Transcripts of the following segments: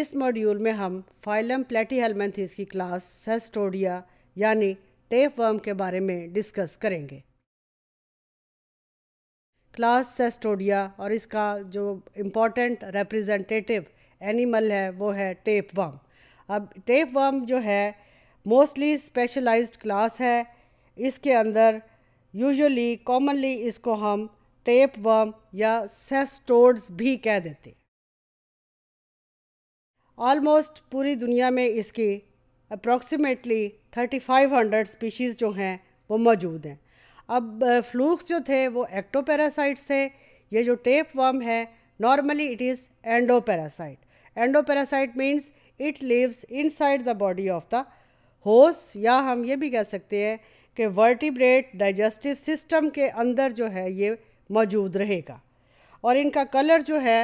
इस मॉड्यूल में हम फाइलम प्लेटीहेलमेंथिस की क्लास सेस्टोडिया यानी टेप वर्म के बारे में डिस्कस करेंगे क्लास सेस्टोडिया और इसका जो इम्पोर्टेंट रिप्रेजेंटेटिव एनिमल है वो है टेप वर्म अब टेप वर्म जो है मोस्टली स्पेशलाइज्ड क्लास है इसके अंदर यूजुअली कॉमनली इसको हम टेप वर्म या सेस्टोड्स भी कह देते हैं ऑलमोस्ट पूरी दुनिया में इसकी अप्रॉक्सीमेटली 3500 स्पीशीज़ जो हैं वो मौजूद हैं अब फ्लूक्स जो थे वो एक्टोपैरासाइट्स थे ये जो टेप वर्म है normally it is endoparasite endoparasite means it lives inside the body of the host या हम ये भी कह सकते हैं कि वर्टिब्रेट डाइजेस्टिव सिस्टम के अंदर जो है ये मौजूद रहेगा और इनका कलर जो है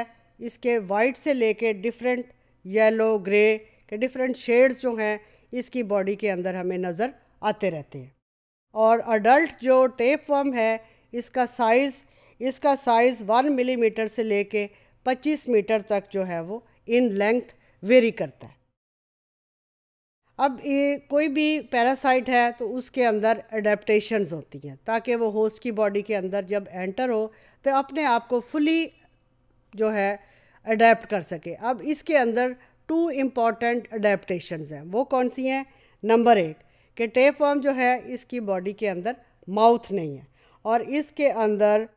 इसके वाइट से लेके डिफरेंट येलो ग्रे के डिफरेंट शेड्स जो हैं इसकी बॉडी के अंदर हमें नज़र आते रहते हैं और अडल्ट जो टेप वर्म है इसका साइज़ इसका साइज़ वन मिलीमीटर से लेके पच्चीस मीटर तक जो है वो इन लेंथ वेरी करता है अब ये कोई भी पैरासाइट है तो उसके अंदर अडेप्टशन होती हैं ताकि वो होस्ट की बॉडी के अंदर जब एंटर हो तो अपने आप को फुली जो है अडेप्ट कर सके अब इसके अंदर टू इम्पॉर्टेंट अडेप्टशन हैं वो कौन सी हैं नंबर एक कि टेप वर्म जो है इसकी बॉडी के अंदर माउथ नहीं है और इसके अंदर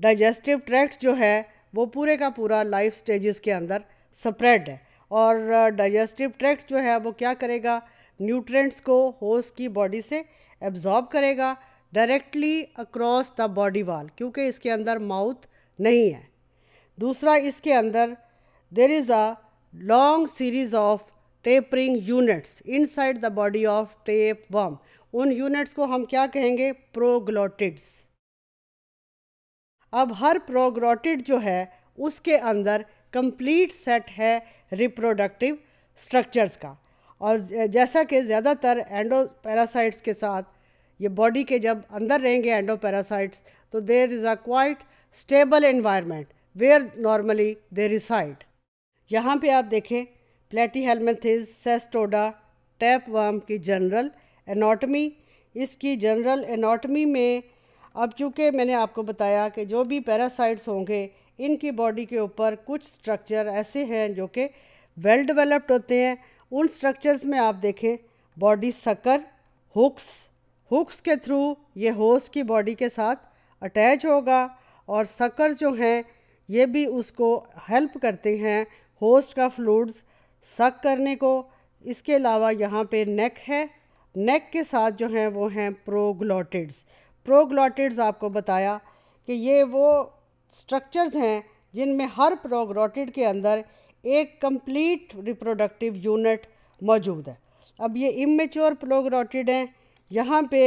डाइजेस्टिव ट्रैक्ट जो है वो पूरे का पूरा लाइफ स्टेजेस के अंदर स्प्रेड है और डाइजेस्टिव ट्रैक्ट जो है वो क्या करेगा न्यूट्रेंट्स को होस की बॉडी से एब्जॉर्ब करेगा directly across the body wall क्योंकि इसके अंदर माउथ नहीं है दूसरा इसके अंदर there is a long series of tapering units inside the body of tapeworm उन यूनिट्स को हम क्या कहेंगे प्रोग्लोटिड्स अब हर प्रोग्लोटिड जो है उसके अंदर कंप्लीट सेट है रिप्रोडक्टिव स्ट्रक्चर्स का और जैसा कि ज़्यादातर एंडो पैरासाइट्स के साथ ये बॉडी के जब अंदर रहेंगे एंडो पैरासाइट्स तो there is a quite stable environment where normally they reside यहाँ पे आप देखें Platyhelminthes Cestoda tapeworm की जनरल एनाटमी इसकी जनरल एनाटमी में अब चूँकि मैंने आपको बताया कि जो भी पैरासाइट्स होंगे इनकी बॉडी के ऊपर कुछ स्ट्रक्चर ऐसे हैं जो कि वेल डेवलप्ड होते हैं उन स्ट्रक्चर्स में आप देखें बॉडी सकर हुक्स हुक्स के थ्रू ये होस्ट की बॉडी के साथ अटैच होगा और सकर जो हैं ये भी उसको हेल्प करते हैं होस्ट का फ्लूड्स सक करने को इसके अलावा यहाँ पे नेक है नेक के साथ जो हैं वो हैं प्रोग्लॉटिड्स प्रोग्लॉटिड्स आपको बताया कि ये वो स्ट्रक्चर्स हैं जिनमें हर प्रोग्लॉटिड के अंदर एक कंप्लीट रिप्रोडक्टिव यूनिट मौजूद है अब ये इमेच्योर प्रोग्लॉटिड हैं यहाँ पे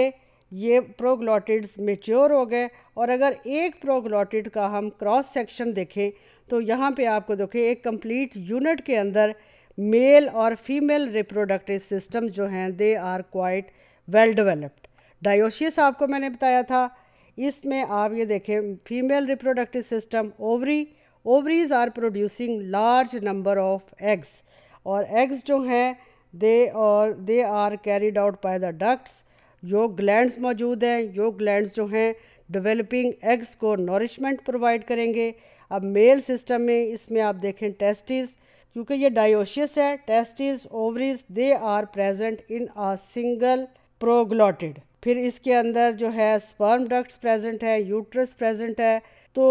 ये प्रोग्लॉटिड्स मेच्योर हो गए और अगर एक प्रोग्लॉटिड का हम क्रॉस सेक्शन देखें तो यहाँ पे आपको देखें एक कंप्लीट यूनिट के अंदर मेल और फीमेल रिप्रोडक्टिव सिस्टम जो हैं they are quite well developed dioecious आपको मैंने बताया था इसमें आप ये देखें female reproductive system ovary ovaries are producing large number of eggs और एग्स जो हैं दे और they are carried out by the ducts जो ग्लैंड्स मौजूद हैं योग ग्लैंड्स जो हैं डेवलपिंग एग्स को नॉरिशमेंट प्रोवाइड करेंगे अब मेल सिस्टम में इसमें आप देखें टेस्टिस क्योंकि ये डायोशियस है testis ovaries they are present in a single proglottid फिर इसके अंदर जो है स्पर्म डक्ट्स प्रेजेंट है यूट्रस प्रेजेंट है तो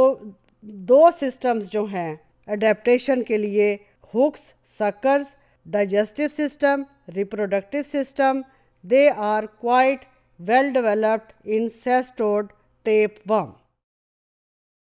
दो सिस्टम्स जो हैं अडेप्टेशन के लिए hooks suckers digestive system reproductive system They are quite well developed in sestode tapeworm.